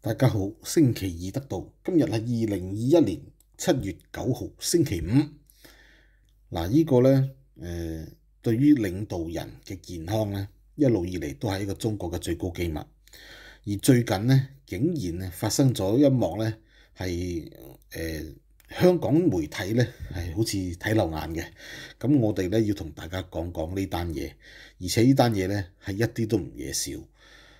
大家好，星期二得到，今日系二零二一年七月九号星期五。嗱，呢个咧，诶，对于领导人嘅健康咧，一路以嚟都系一个中国嘅最高机密。而最近咧，竟然咧发生咗一幕咧，系诶香港媒体咧系好似睇漏眼嘅。咁我哋咧要同大家讲讲呢单嘢，而且呢单嘢咧系一啲都唔惹少。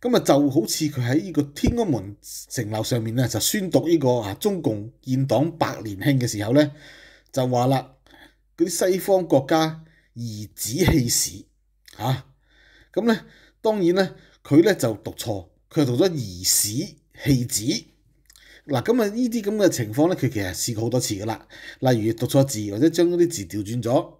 咁啊就好似佢喺呢個天安門城樓上面咧，就宣讀呢個啊中共建黨百年慶嘅時候咧，就話啦，嗰啲西方國家夷子棄史嚇，咁咧當然咧佢咧就讀錯，佢係讀咗夷史棄子。嗱，咁啊呢啲咁嘅情況咧，佢其實試過好多次噶啦，例如讀錯字或者將嗰啲字調轉咗。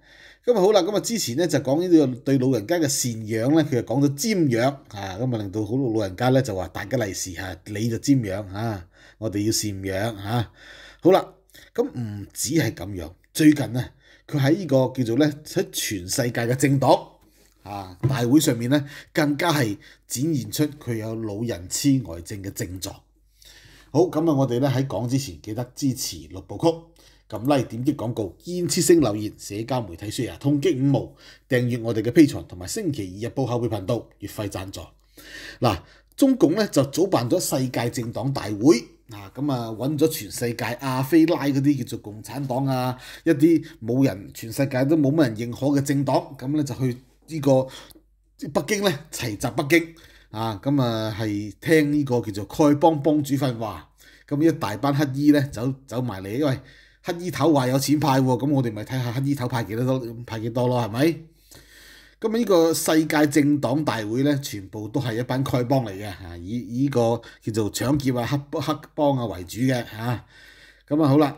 咁啊好啦，咁啊之前咧就講呢個對老人家嘅善養咧，佢就講咗瞻仰啊，咁啊令到好多老人家咧就話大家利是嚇，你就瞻仰嚇，我哋要善養嚇。好啦，咁唔止係咁樣，最近咧佢喺呢個叫做咧喺全世界嘅政黨啊大會上面咧，更加係展現出佢有老人痴呆症嘅症狀。好，咁啊我哋咧喺講之前記得支持六部曲。咁拉點擊廣告、建持性留言、社交媒體輸入痛擊五毛訂閱我哋嘅 P 藏同埋星期二日報後備頻道月費贊助嗱，中共咧就早辦咗世界政黨大會啊，咁啊揾咗全世界亞非拉嗰啲叫做共產黨啊，一啲冇人全世界都冇乜人認可嘅政黨，咁咧就去呢個北京咧齊集北京啊，咁啊係聽呢個叫做丐幫幫主份話，咁一大班乞衣咧走走埋嚟，因為乞衣頭話有錢派喎，咁我哋咪睇下乞衣頭派幾多多，派幾多咯，係咪？咁呢個世界政黨大會咧，全部都係一班丐幫嚟嘅嚇，以呢個叫做搶劫啊、黑黑幫啊為主嘅嚇。咁啊好啦，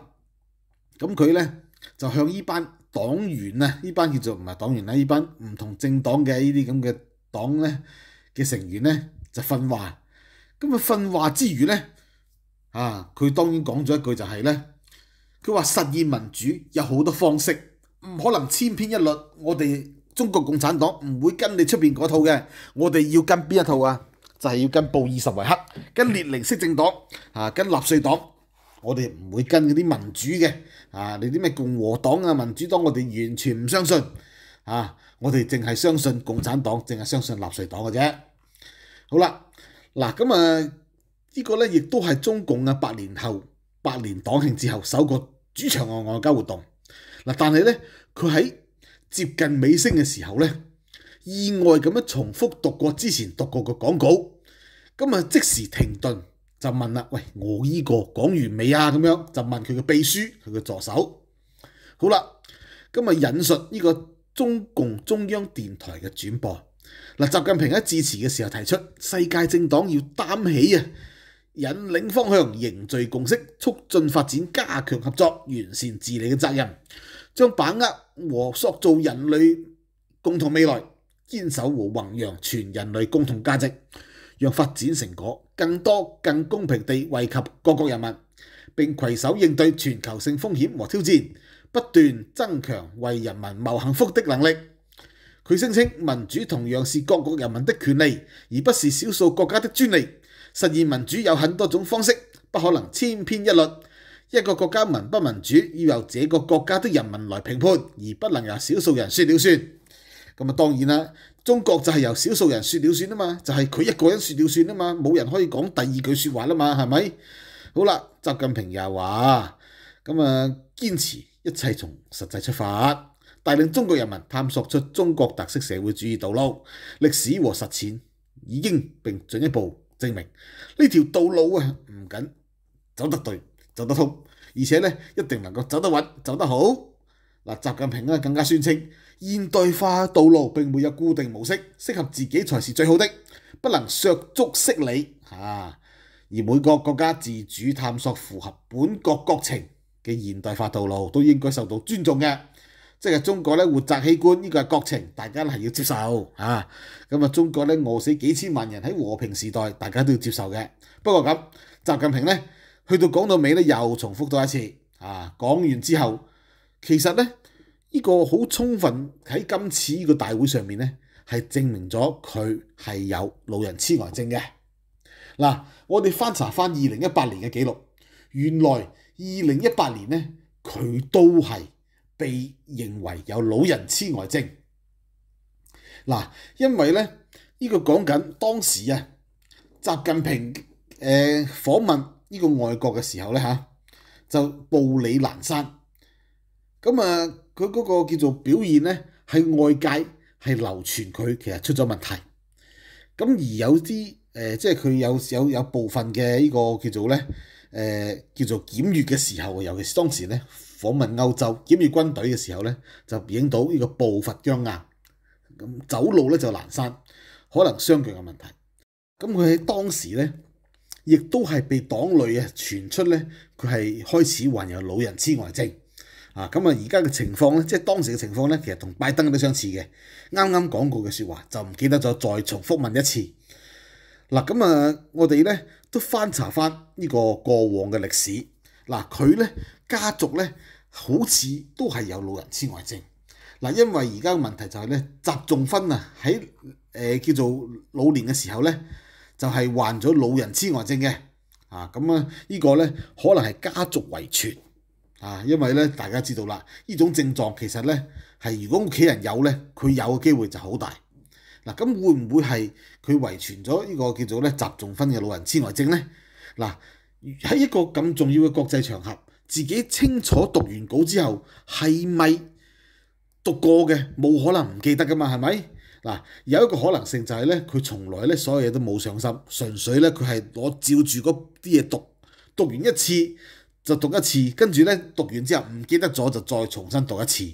咁佢咧就向呢班黨員啊，呢班叫做唔係黨員啦，呢班唔同政黨嘅呢啲咁嘅黨咧嘅成員咧就訓話。咁啊訓話之餘咧，啊佢當然講咗一句就係咧。佢話實現民主有好多方式，唔可能千篇一律。我哋中國共產黨唔會跟你出面嗰套嘅，我哋要跟邊一套啊？就係要跟布爾什維克，跟列寧式政黨啊，跟納粹黨。我哋唔會跟嗰啲民主嘅啊，你啲咩共和黨啊、民主黨，我哋完全唔相信啊。我哋淨係相信共產黨，淨係相信納粹黨嘅啫。好啦，嗱咁啊，呢個咧亦都係中共啊，百年後八年黨慶之後首個。主场外外交活動嗱，但係咧佢喺接近尾聲嘅時候咧，意外咁樣重複讀過之前讀過嘅講稿，咁啊即時停頓就問啦：喂，我依個講完未啊？咁樣就問佢嘅秘書佢嘅助手。好啦，咁啊引述呢個中共中央電台嘅轉播嗱，習近平喺致辞嘅時候提出：世界政黨要擔起啊！引领方向、凝聚共识、促进发展、加强合作、完善治理嘅责任，将把握和塑造人类共同未来，坚守和弘扬全人类共同价值，让发展成果更多、更公平地惠及各国人民，并携手应对全球性风险和挑战，不断增强为人民谋幸福的能力。佢声称，民主同样是各国人民的权利，而不是少数国家的专利。實現民主有很多種方式，不可能千篇一律。一個國家民不民主，要由這個國家的人民來評判，而不能由少數人说了算。咁啊，當然啦，中國就係由少數人说了算啊嘛，就係佢一個人说了算啊嘛，冇人可以講第二句説話啦嘛，係咪？好啦，習近平又話：咁啊，堅持一切從實際出發，帶領中國人民探索出中國特色社會主義道路。歷史和實踐已經並進一步。证明呢条道路啊，唔仅走得对走得通，而且咧一定能够走得稳走得好。嗱，习近平更加宣称，现代化道路并没有固定模式，适合自己才是最好的，不能削足适履啊！而每个国家自主探索符合本国国情嘅现代化道路，都应该受到尊重嘅。即係中國咧，活摘器官呢個係國情，大家都係要接受啊。咁啊，中國咧餓死幾千萬人喺和平時代，大家都要接受嘅。不過咁，習近平咧去到講到尾咧，又重複多一次啊。講完之後，其實咧呢個好充分喺今次呢個大會上面咧，係證明咗佢係有老人痴呆症嘅。嗱，我哋翻查翻二零一八年嘅記錄，原來二零一八年咧佢都係。被认为有老人痴呆症，嗱，因为咧呢个讲紧当时啊，习近平诶访问呢个外国嘅时候咧吓，就步履阑珊，咁啊佢嗰个叫做表现咧，係外界系流传佢其实出咗问题，咁而有啲诶，即系佢有有有部分嘅呢个叫做咧。誒叫做檢閲嘅時候，尤其是當時咧訪問歐洲檢閲軍隊嘅時候咧，就影到呢個步伐僵硬，咁走路咧就難山，可能雙腳嘅問題。咁佢喺當時咧，亦都係被黨內啊傳出咧，佢係開始患有老人痴呆症。啊，咁啊而家嘅情況咧，即係當時嘅情況咧，其實同拜登都相似嘅。啱啱講過嘅説話就唔記得咗，再重複問一次。嗱咁啊，我哋咧都翻查翻呢個過往嘅歷史。嗱，佢咧家族咧好似都係有老人痴呆症。嗱，因為而家嘅問題就係咧，集仲分啊喺誒叫做老年嘅時候咧，就係患咗老人痴呆症嘅。啊，咁啊，呢個咧可能係家族遺傳。啊，因為咧大家知道啦，呢種症狀其實咧係如果屋企人有咧，佢有嘅機會就好大。嗱，咁會唔會係佢遺傳咗呢個叫做咧雜種分嘅老人痴呆症咧？嗱，喺一個咁重要嘅國際場合，自己清楚讀完稿之後係咪讀過嘅？冇可能唔記得噶嘛，係咪？嗱，有一個可能性就係咧，佢從來咧所有嘢都冇上心，純粹咧佢係攞照住嗰啲嘢讀，讀完一次就讀一次，跟住咧讀完之後唔記得咗就再重新讀一次。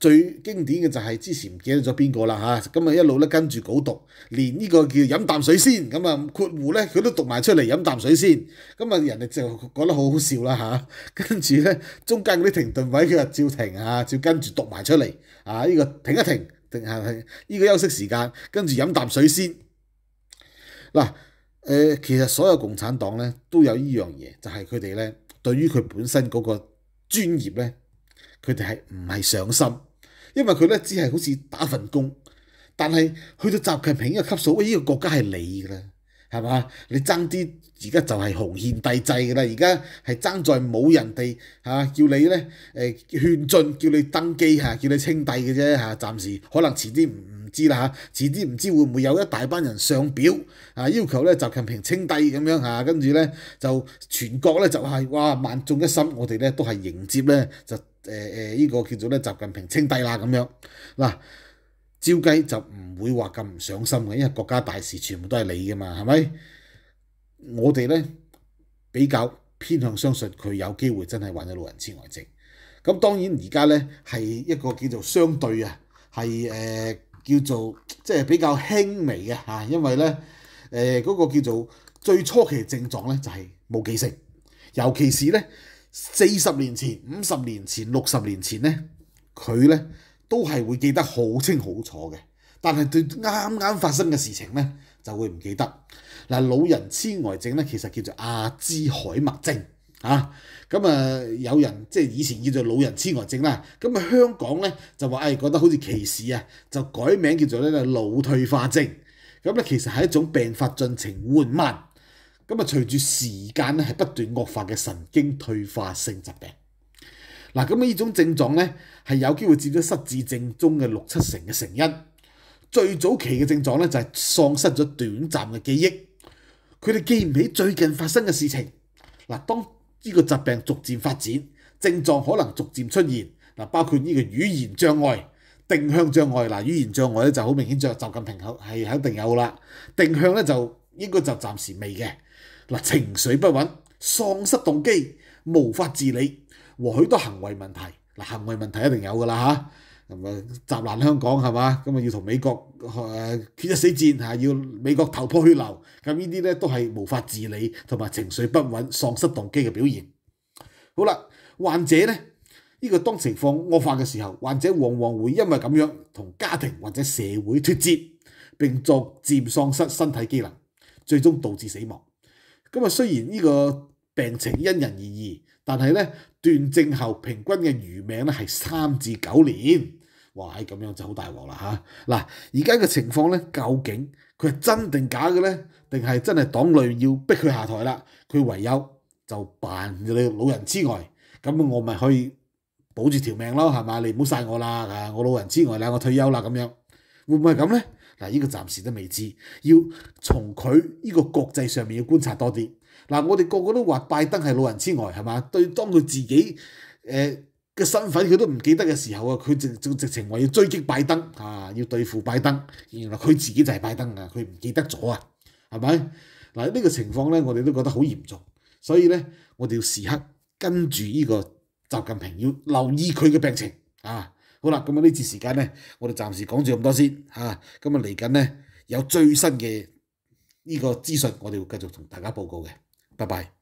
最經典嘅就係之前唔記得咗邊個啦嚇，咁啊一路咧跟住稿讀，連呢個叫飲啖水先咁啊括弧咧佢都讀埋出嚟飲啖水先，咁啊人哋就覺得好好笑啦嚇，跟住咧中間嗰啲停頓位佢又照停啊，照跟住讀埋出嚟啊呢個停一停定係係呢個休息時間，跟住飲啖水先嗱誒其實所有共產黨咧都有呢樣嘢，就係佢哋咧對於佢本身嗰個專業咧，佢哋係唔係上心。因為佢咧只係好似打份工，但係去到習近平呢個級數，呢個國家係你噶啦，係嘛？你爭啲而家就係紅憲帝制噶啦，而家係爭在冇人哋嚇叫你咧誒勸進，叫你登基嚇，叫你稱帝嘅啫嚇，暫時可能遲啲唔唔知啦嚇，遲啲唔知會唔會有一大班人上表啊要求咧習近平稱帝咁樣嚇，跟住咧就全國咧就係哇萬眾一心，我哋咧都係迎接咧就。誒誒，依個叫做咧，習近平稱帝啦咁樣，嗱，招雞就唔會話咁唔上心嘅，因為國家大事全部都係你噶嘛，係咪？我哋咧比較偏向相信佢有機會真係患咗老人痴呆症。咁當然而家咧係一個叫做相對啊，係誒叫做即係比較輕微嘅嚇，因為咧誒嗰個叫做最初期症狀咧就係冇記性，尤其是咧。四十年前、五十年前、六十年前咧，佢咧都係會記得好清好楚嘅。但係對啱啱發生嘅事情咧，就會唔記得。嗱，老人痴呆症咧，其實叫做阿茲海默症啊。咁啊，有人即係以前叫做老人痴呆症啦。咁啊，香港咧就話誒覺得好似歧視啊，就改名叫做咧老退化症。咁咧其實係一種病發進程緩慢。咁啊，隨住時間咧係不斷惡化嘅神經退化性疾病。嗱，咁呢種症狀咧係有機會佔咗失智症中嘅六七成嘅成因。最早期嘅症狀咧就係喪失咗短暫嘅記憶，佢哋記唔起最近發生嘅事情。嗱，當呢個疾病逐漸發展，症狀可能逐漸出現。嗱，包括呢個語言障礙、定向障礙。嗱，語言障礙咧就好明顯，就就近平口係肯定有啦。定向咧就應該就暫時未嘅。嗱，情緒不穩、喪失動機、無法自理和許多行為問題。嗱，行為問題一定有噶啦嚇，咁啊，襲攔香港係嘛？咁啊，要同美國誒決一死戰嚇，要美國頭破血流。咁呢啲咧都係無法自理同埋情緒不穩、喪失動機嘅表現。好啦，患者咧呢個當情況惡化嘅時候，患者往往會因為咁樣同家庭或者社會脱節，並逐漸喪失身體機能，最終導致死亡。咁啊，雖然呢個病情因人而異，但係咧斷症後平均嘅餘命咧係三至九年，哇！咁樣就好大鑊啦嚇。嗱，而家嘅情況咧，究竟佢係真定假嘅咧？定係真係黨內要逼佢下台啦？佢唯有就扮你老人之外，咁我咪可以保住條命咯，係嘛？你唔好曬我啦，啊！我老人之外，兩個退休啦，咁樣會唔會係咁咧？嗱，呢個暫時都未知，要從佢呢個國際上面要觀察多啲。嗱，我哋個個都話拜登係老人痴呆係嘛？對，當佢自己诶嘅身份佢都唔記得嘅時候啊，佢就直情話要追擊拜登啊，要對付拜登。原來佢自己就係拜登啊，佢唔記得咗啊，係咪？嗱呢個情況咧，我哋都覺得好嚴重，所以咧，我哋要時刻跟住呢個習近平，要留意佢嘅病情啊。好啦，咁啊呢次時間咧，我哋暫時講住咁多先嚇。咁啊嚟緊咧有最新嘅呢個資訊，我哋會繼續同大家報告嘅。拜拜。